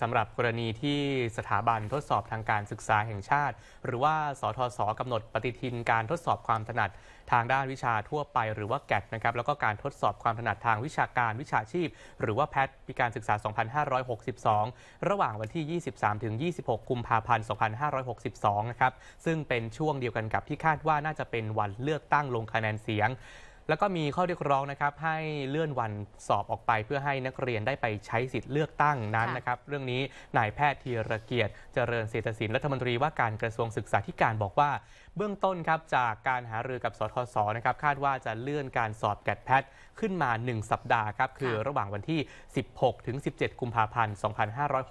สำหรับกรณีที่สถาบันทดสอบทางการศึกษาแห่งชาติ หรือว่า สทศกำหนดปฏิทิน การทดสอบความถนัดทางด้านวิชาทั่วไปหรือว่าแกดนะครับแล้วก็การทดสอบความถนัดทางวิชาการวิชาชีพ หรือว่าแพทปีการศึกษา2562 ระหว่างวันที่ 23ถึง26กุมภาพันธ์2562นะครับซึ่งเป็นช่วงเดียวกันกับที่คาดว่าน่าจะเป็นวันเลือกตั้งลงคะแนนเสียงแล้วก็มีข้อเรียกร้องนะครับให้เลื่อนวันสอบออกไป เพื่อให้นักเรียนได้ไปใช้สิทธิ์เลือกตั้งนั้นนะครับเรื่องนี้นายแพทย์ธีรเกียรติเจริญเศรษฐศิลป์รัฐมนตรีว่า การกระทรวงศึกษาธิการบอกว่า เบื้องต้นครับจากการหารือกับสทศนะครับคาดว่าจะเลื่อนการสอบแกดแพทขึ้นมา 1 สัปดาห์ครับคือระหว่างวันที่ 16ถึง17 กุมภาพันธ์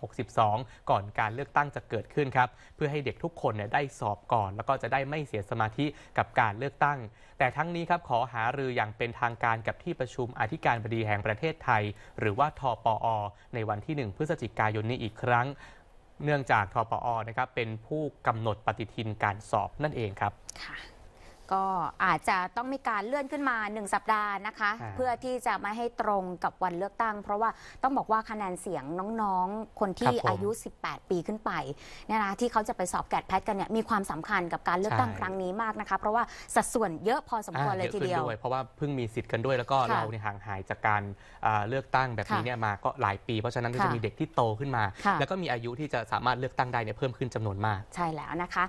2562 ก่อนการเลือกตั้งจะเกิดขึ้นครับเพื่อให้เด็กทุกคนเนี่ยได้สอบก่อน แล้วก็จะได้ไม่เสียสมาธิกับการเลือกตั้ง แต่ทั้งนี้ครับขอหารือืออย่างเป็นทางการกับที่ประชุมอธิการบดีแห่งประเทศไทย หรือว่าทอปออในวันที่ 1 พฤศจิกายนนี้อีกครั้ง เนื่องจากทอปออนะครับ เป็นผู้กำหนดปฏิทินการสอบนั่นเองครับก็อาจจะต้องมีการเลื่อนขึ้นมา 1 สัปดาห์นะคะ เพื่อที่จะไม่ให้ตรงกับวันเลือกตั้ง เพราะว่าต้องบอกว่าคะแนนเสียงน้องๆ คนที่อายุ 18 ปีขึ้นไปเนี่ยนะที่เขาจะไปสอบแกดแพทกันเนี่ยมีความสำคัญกับการเลือกตั้งครั้งนี้มากนะคะเพราะว่าสัดส่วนเยอะพอสมควรเลยทีเดียวอะขึด้วยเพราะว่าเพิ่งมีสิทธิ์กันด้วยแล้วก็เราเนห่างหายจากการเลือกตั้งแบบนี้เนี่ยมาก็หลายปี เพราะฉะนั้นจะมีเด็กที่โตขึ้นมา แล้วก็มีอายุที่จะสามารถเลือกตั้งได้เนี่ยเพิ่มขึ้นจำนวนมากใช่แล้วนะคะ